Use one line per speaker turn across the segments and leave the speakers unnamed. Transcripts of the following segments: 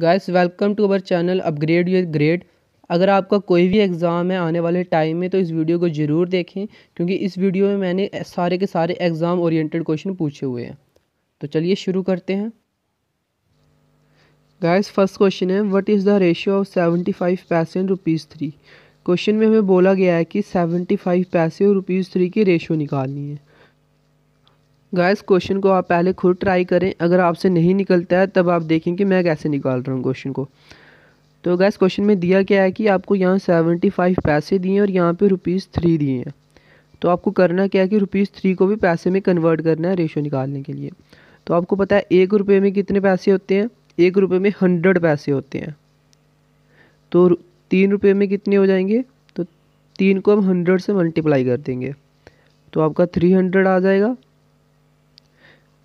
guys welcome to our channel upgrade your grade अगर आपका कोई भी एग्ज़ाम है आने वाले टाइम में तो इस वीडियो को ज़रूर देखें क्योंकि इस वीडियो में मैंने सारे के सारे एग्ज़ाम ओरिएंटेड क्वेश्चन पूछे हुए हैं तो चलिए शुरू करते हैं गाइस फर्स्ट क्वेश्चन है what is the ratio of seventy five paise and rupees three question में हमें बोला गया है कि सेवेंटी फाइव पैसे और रुपीज़ थ्री की रेशियो निकालनी है गाइस क्वेश्चन को आप पहले खुद ट्राई करें अगर आपसे नहीं निकलता है तब आप देखें कि मैं कैसे निकाल रहा हूँ क्वेश्चन को तो गैस क्वेश्चन में दिया क्या है कि आपको यहाँ सेवेंटी फाइव पैसे दिए और यहाँ पे रुपीज़ थ्री दिए हैं तो आपको करना क्या है कि रुपीज़ थ्री को भी पैसे में कन्वर्ट करना है रेशो निकालने के लिए तो आपको पता है एक रुपये में कितने पैसे होते हैं एक रुपये में हंड्रेड पैसे होते हैं तो तीन रुपये में कितने हो जाएंगे तो तीन को हम हंड्रेड से मल्टीप्लाई कर देंगे तो आपका थ्री हंड्रेड आ जाएगा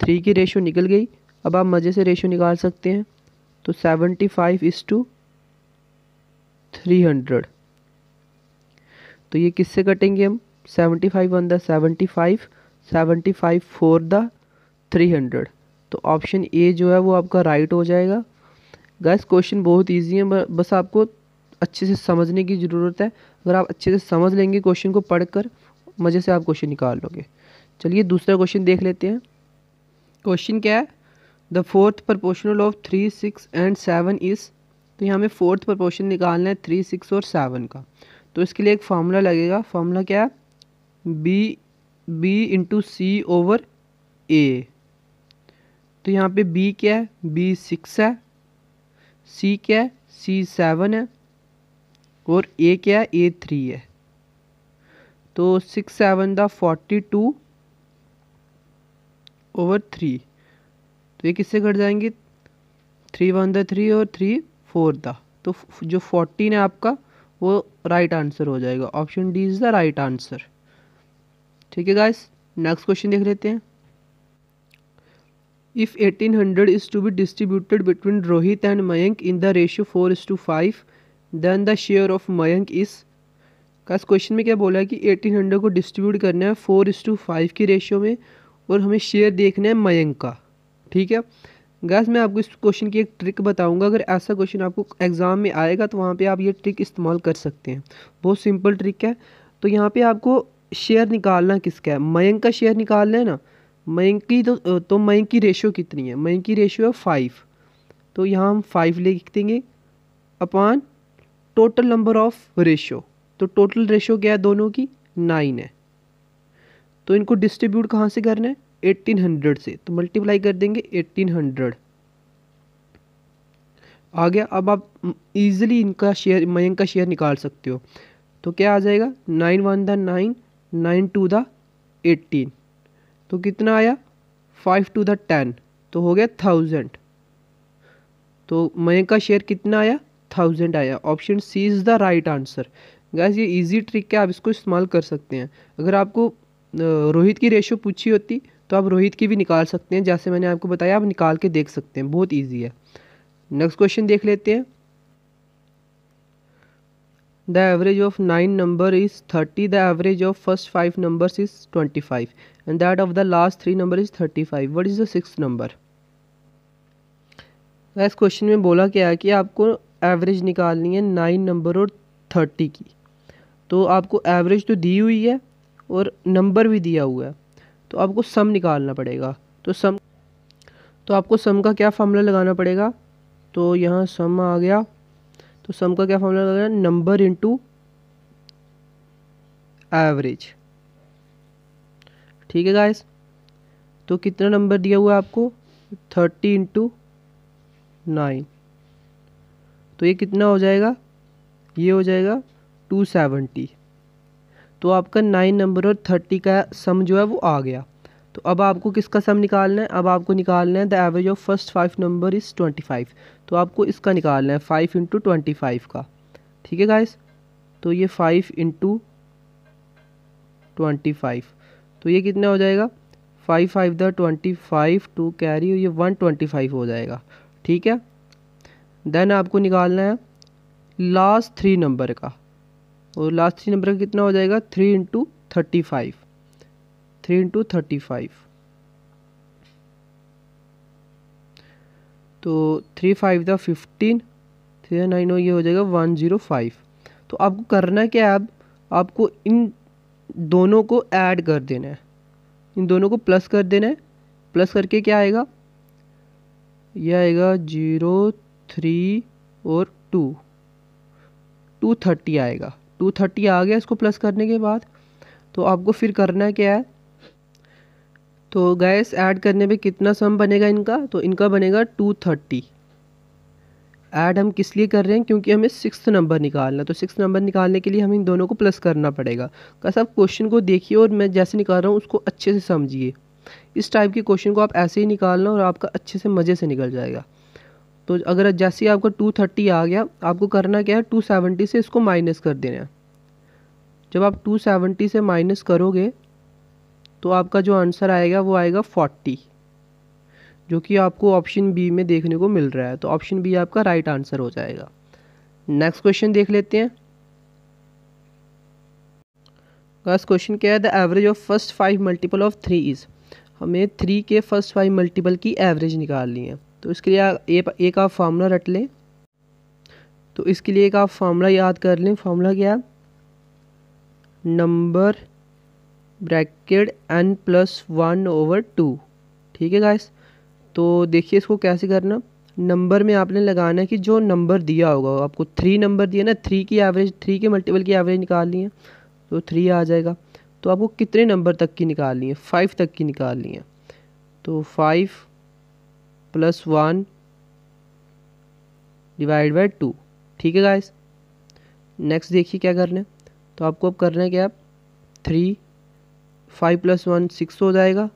थ्री की रेशो निकल गई अब आप मज़े से रेशो निकाल सकते हैं तो seventy five is to three hundred तो ये किससे कटेंगे हम seventy five one the seventy five seventy five four the three hundred तो ऑप्शन ए जो है वो आपका राइट हो जाएगा गैस क्वेश्चन बहुत ईजी है बस आपको अच्छे से समझने की ज़रूरत है अगर आप अच्छे से समझ लेंगे क्वेश्चन को पढ़ कर मज़े से आप क्वेश्चन निकाल लोगे चलिए दूसरा क्वेश्चन देख लेते हैं क्वेश्चन क्या है the fourth proportional of three six and seven is तो यहाँ हमें फोर्थ प्रपोर्शन निकालना है थ्री सिक्स और सेवन का तो इसके लिए एक फार्मूला लगेगा फार्मूला क्या है B B into C over A तो यहाँ पे बी क्या है बी सिक्स है सी क्या है सी सेवन है और ए क्या है ए थ्री है तो six seven the forty two over three तो ये किससे घट जाएंगे थ्री वन द थ्री और थ्री फोर द तो जो फोर्टीन है आपका वो राइट right आंसर हो जाएगा option D is the right answer ठीक है गाइस नेक्स्ट क्वेश्चन देख लेते हैं eighteen hundred is to be distributed between Rohit and Mayank in the ratio four is to five then the share of Mayank is का question में क्या बोला है कि हंड्रेड को डिस्ट्रीब्यूट करना है फोर इस टू फाइव की रेशियो में और हमें शेयर देखना है मयंक का ठीक है गैस मैं आपको इस क्वेश्चन की एक ट्रिक बताऊंगा अगर ऐसा क्वेश्चन आपको एग्ज़ाम में आएगा तो वहाँ पे आप ये ट्रिक इस्तेमाल कर सकते हैं बहुत सिंपल ट्रिक है तो यहाँ पे आपको शेयर निकालना किसका है मयंक का शेयर निकालना है ना मयंक की तो तो मयंक की रेशो कितनी है मयंक की रेशो है फाइव तो यहाँ हम फाइव लिख देंगे upon total number of ratio तो टोटल रेशो क्या है दोनों की नाइन है तो इनको डिस्ट्रीब्यूट कहाँ से करना है 1800 से तो मल्टीप्लाई कर देंगे 1800 आ गया अब आप इजीली इनका शेयर मयंक का शेयर निकाल सकते हो तो क्या आ जाएगा nine one the nine nine two the eighteen तो कितना आया फाइव टू द टेन तो हो गया थाउजेंड तो मयंक का शेयर कितना आया थाउजेंड आया option C is the right answer guys ये इजी ट्रिक है आप इसको इस्तेमाल कर सकते हैं अगर आपको रोहित की रेशो पूछी होती तो आप रोहित की भी निकाल सकते हैं जैसे मैंने आपको बताया आप निकाल के देख सकते हैं बहुत ईजी है नेक्स्ट क्वेश्चन देख लेते हैं the average of nine number is thirty the average of first five number is twenty five and that of the last three number is thirty five what is the six number इस question में बोला क्या है कि आपको average निकालनी है nine number और थर्टी की तो आपको एवरेज तो दी हुई है और नंबर भी दिया हुआ है तो आपको सम निकालना पड़ेगा तो सम तो आपको सम का क्या फार्मूला लगाना पड़ेगा तो यहाँ सम आ गया तो सम का क्या फार्मूला लगाना नंबर इंटू एवरेज ठीक है गाइस तो कितना नंबर दिया हुआ है आपको थर्टी इंटू नाइन तो ये कितना हो जाएगा ये हो जाएगा टू सेवेंटी तो आपका नाइन नंबर और थर्टी का सम जो है वो आ गया तो अब आपको किसका सम निकालना है अब आपको निकालना है the average of first five number is twenty five तो आपको इसका निकालना है फाइव इंटू ट्वेंटी फाइव का ठीक है गाइस तो ये फाइव इंटू ट्वेंटी फाइव तो ये कितना हो जाएगा five five the twenty five two carry ये वन ट्वेंटी फाइव हो जाएगा ठीक है देन आपको निकालना है लास्ट थ्री नंबर का और लास्ट थ्री नंबर का कितना हो जाएगा three into thirty five three into thirty five तो three five the fifteen three nine ये हो जाएगा वन ज़ीरो फाइव तो आपको करना क्या है अब आपको इन दोनों को ऐड कर देना है इन दोनों को प्लस कर देना है प्लस करके क्या आएगा ये आएगा जीरो थ्री और टू टू थर्टी आएगा टू थर्टी आ गया इसको प्लस करने के बाद तो आपको फिर करना क्या है तो गैस ऐड करने पे कितना सम बनेगा इनका तो इनका बनेगा टू थर्टी ऐड हम किस लिए कर रहे हैं क्योंकि हमें सिक्स नंबर निकालना तो सिक्स नंबर निकालने के लिए हम इन दोनों को प्लस करना पड़ेगा बस आप क्वेश्चन को देखिए और मैं जैसे निकाल रहा हूँ उसको अच्छे से समझिए इस टाइप के क्वेश्चन को आप ऐसे ही निकालना और आपका अच्छे से मज़े से निकल जाएगा तो अगर जैसे आपका टू थर्टी आ गया आपको करना क्या है टू सेवेंटी से इसको माइनस कर देना है जब आप टू सेवेंटी से माइनस करोगे तो आपका जो आंसर आएगा वो आएगा फोर्टी जो कि आपको ऑप्शन बी में देखने को मिल रहा है तो ऑप्शन बी आपका राइट आंसर हो जाएगा नेक्स्ट क्वेश्चन देख लेते हैं नेक्स्ट क्वेश्चन क्या है the average of first five multiple of three is हमें थ्री के फर्स्ट फाइव मल्टीपल की एवरेज निकालनी है तो इसके लिए ए एक आप फार्मूला रट लें तो इसके लिए एक आप फार्मूला याद कर लें फार्मूला क्या number bracket N plus one over two ठीक है गाइस तो देखिए इसको कैसे करना नंबर में आपने लगाना है कि जो नंबर दिया होगा आपको थ्री नंबर दिया ना थ्री की एवरेज थ्री के मल्टीपल की एवरेज निकालनी है तो थ्री आ जाएगा तो आपको कितने नंबर तक की निकालनी है फाइव तक की निकालनी है तो five plus one divide by two ठीक है गाइस नेक्स्ट देखिए क्या करना है तो आपको अब करना है क्या three five plus one six हो जाएगा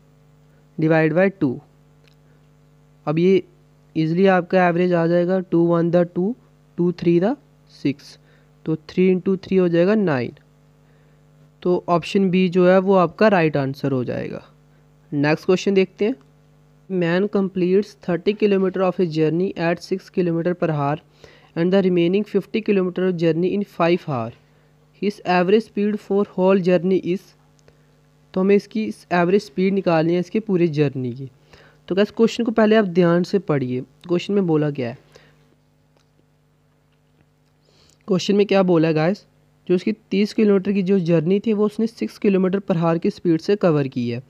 डिवाइड बाई टू अब ये इज़िली आपका एवरेज आ जाएगा two one the two two three the six तो थ्री इंटू थ्री हो जाएगा नाइन तो ऑप्शन बी जो है वो आपका राइट right आंसर हो जाएगा नेक्स्ट क्वेश्चन देखते हैं man thirty kilometre of a journey at six kilometre per hour and the remaining fifty kilometre of journey in five hour is average speed for whole journey is तो हमें इसकी average speed निकालनी है इसके पूरे journey की तो क्या क्वेश्चन को पहले आप ध्यान से पढ़िए क्वेश्चन में बोला क्या है क्वेश्चन में क्या बोला गाइस जो उसकी तीस किलोमीटर की जो जर्नी थी वो उसने सिक्स किलोमीटर पर हार की स्पीड से कवर की है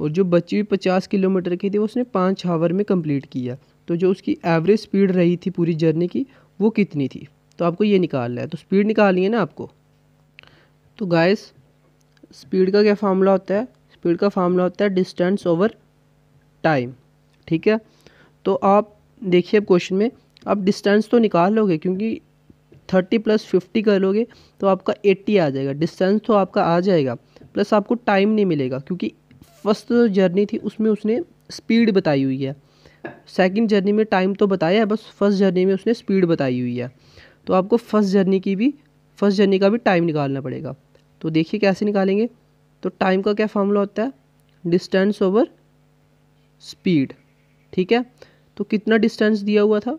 और जो बची हुई पचास किलोमीटर की थी उसने पाँच हावर में कंप्लीट किया तो जो उसकी एवरेज स्पीड रही थी पूरी जर्नी की वो कितनी थी तो आपको ये निकालना है तो स्पीड निकालनी है ना आपको तो गाइस स्पीड का क्या फार्मूला होता है स्पीड का फार्मूला होता है डिस्टेंस ओवर टाइम ठीक है तो आप देखिए अब क्वेश्चन में आप डिस्टेंस तो निकाल लोगे क्योंकि थर्टी प्लस फिफ्टी कर लोगे तो आपका एट्टी आ जाएगा डिस्टेंस तो आपका आ जाएगा प्लस आपको टाइम नहीं मिलेगा क्योंकि फर्स्ट जर्नी थी उसमें उसने स्पीड बताई हुई है सेकंड जर्नी में टाइम तो बताया है बस फर्स्ट जर्नी में उसने स्पीड बताई हुई है तो आपको फर्स्ट जर्नी की भी फर्स्ट जर्नी का भी टाइम निकालना पड़ेगा तो देखिए कैसे निकालेंगे तो टाइम का क्या फार्मूला होता है डिस्टेंस ओवर स्पीड ठीक है तो कितना डिस्टेंस दिया हुआ था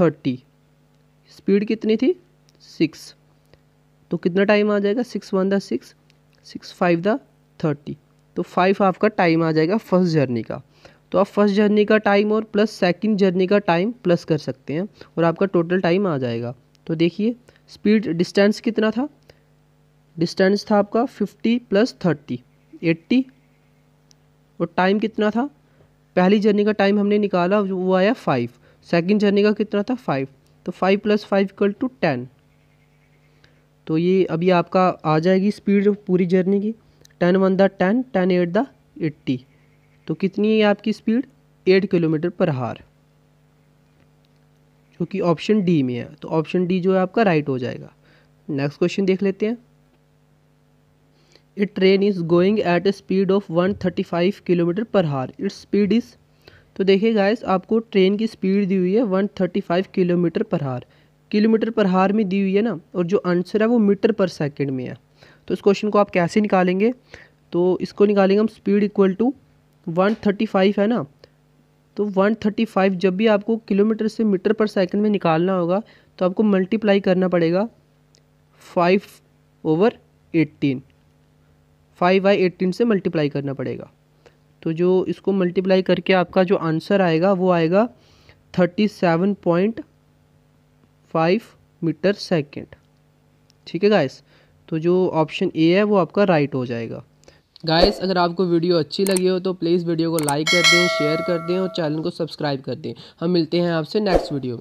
थर्टी स्पीड कितनी थी सिक्स तो कितना टाइम आ जाएगा six one the six six five the thirty तो फाइव आपका टाइम आ जाएगा फर्स्ट जर्नी का तो आप फर्स्ट जर्नी का टाइम और प्लस सेकंड जर्नी का टाइम प्लस कर सकते हैं और आपका टोटल टाइम आ जाएगा तो देखिए स्पीड डिस्टेंस कितना था डिस्टेंस था आपका फिफ्टी प्लस थर्टी एट्टी और टाइम कितना था पहली जर्नी का टाइम हमने निकाला वो आया फाइव सेकंड जर्नी का कितना था फाइव तो five plus five equal to ten तो ये अभी आपका आ जाएगी स्पीड पूरी जर्नी की ten one the ten ten eight the eighty तो कितनी है आपकी स्पीड एट किलोमीटर पर हार जो कि ऑप्शन डी में है तो ऑप्शन डी जो है आपका राइट हो जाएगा नेक्स्ट क्वेश्चन देख लेते हैं it train is going at a speed of one thirty five kilometre per hour its speed is तो देखिए गाइस आपको ट्रेन की स्पीड दी हुई है one thirty five kilometre per हार किलोमीटर पर हार में दी हुई है ना और जो आंसर है वो मीटर पर सेकेंड में है तो इस क्वेश्चन को आप कैसे निकालेंगे तो इसको निकालेंगे हम speed equal to one thirty five है ना तो वन थर्टी फाइव जब भी आपको किलोमीटर से मीटर पर सेकंड में निकालना होगा तो आपको मल्टीप्लाई करना पड़ेगा five over eighteen five by eighteen से मल्टीप्लाई करना पड़ेगा तो जो इसको मल्टीप्लाई करके आपका जो आंसर आएगा वो आएगा thirty seven point five metre second ठीक है गाइस तो जो ऑप्शन ए है वो आपका राइट हो जाएगा गाइस अगर आपको वीडियो अच्छी लगी हो तो प्लीज़ वीडियो को लाइक कर दें शेयर कर दें और चैनल को सब्सक्राइब कर दें हम मिलते हैं आपसे नेक्स्ट वीडियो में